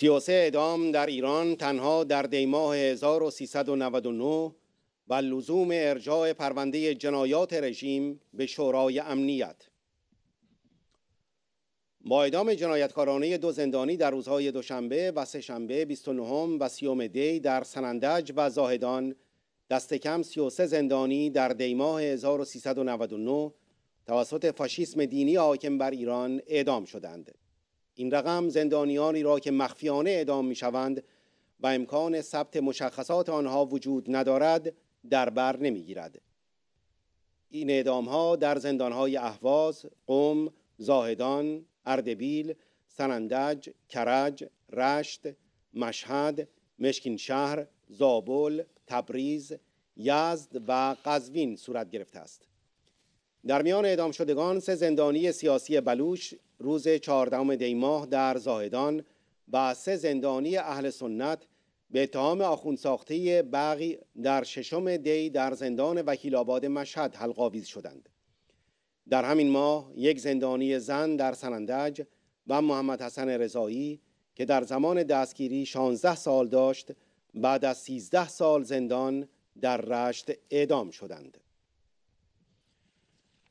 سیاسه اعدام در ایران تنها در دیماه 1399 و لزوم ارجاع پرونده جنایات رژیم به شورای امنیت با اعدام جنایتکارانه دو زندانی در روزهای دوشنبه و سهشنبه 29 و 30 دی در سنندج و زاهدان دست کم 33 زندانی در دیماه 1399 توسط فاشیسم دینی حاکم بر ایران اعدام شدند. این رقم زندانیانی را که مخفیانه اعدام می شوند و امکان ثبت مشخصات آنها وجود ندارد در بر نمی گیرد. این اعدام ها در زندان های اهواز، قم، زاهدان، اردبیل، سنندج، کرج، رشت، مشهد، مشکین شهر، زابل، تبریز، یزد و قزوین صورت گرفته است. در میان اعدام شدگان سه زندانی سیاسی بلوش روز 14 دی ماه در زاهدان و سه زندانی اهل سنت به اتهام آخوندساخته بغی در ششم دی در زندان وکیل آباد مشهد حلقاویز شدند. در همین ماه یک زندانی زن در سنندج و محمد حسن رضایی که در زمان دستگیری 16 سال داشت بعد از 13 سال زندان در رشت اعدام شدند.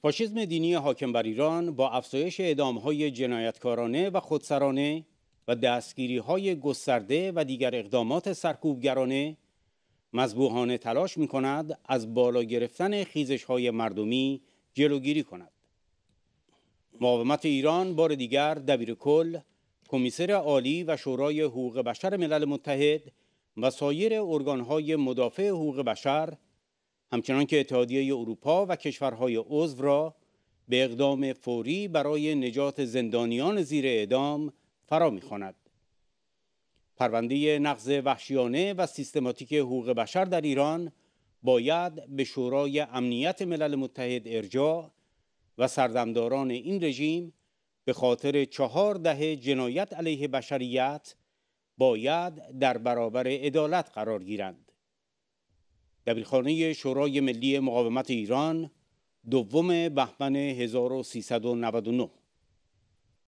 فاشیزم دینی حاکم بر ایران با افزایش های جنایتکارانه و خودسرانه و دستگیری های گسترده و دیگر اقدامات سرکوبگرانه مذبوحانه تلاش می کند از بالا گرفتن خیزش های مردمی جلوگیری کند. مقاومت ایران بار دیگر دبیر کل، کمیسر عالی و شورای حقوق بشر ملل متحد و سایر های مدافع حقوق بشر همچنان که اتحادیه اروپا و کشورهای عضو را به اقدام فوری برای نجات زندانیان زیر اعدام فرا میخواند پرونده نقض وحشیانه و سیستماتیک حقوق بشر در ایران باید به شورای امنیت ملل متحد ارجاع و سردمداران این رژیم به خاطر چهار دهه جنایت علیه بشریت باید در برابر عدالت قرار گیرند دبیرخانه شورای ملی مقاومت ایران دوم بهمن 1399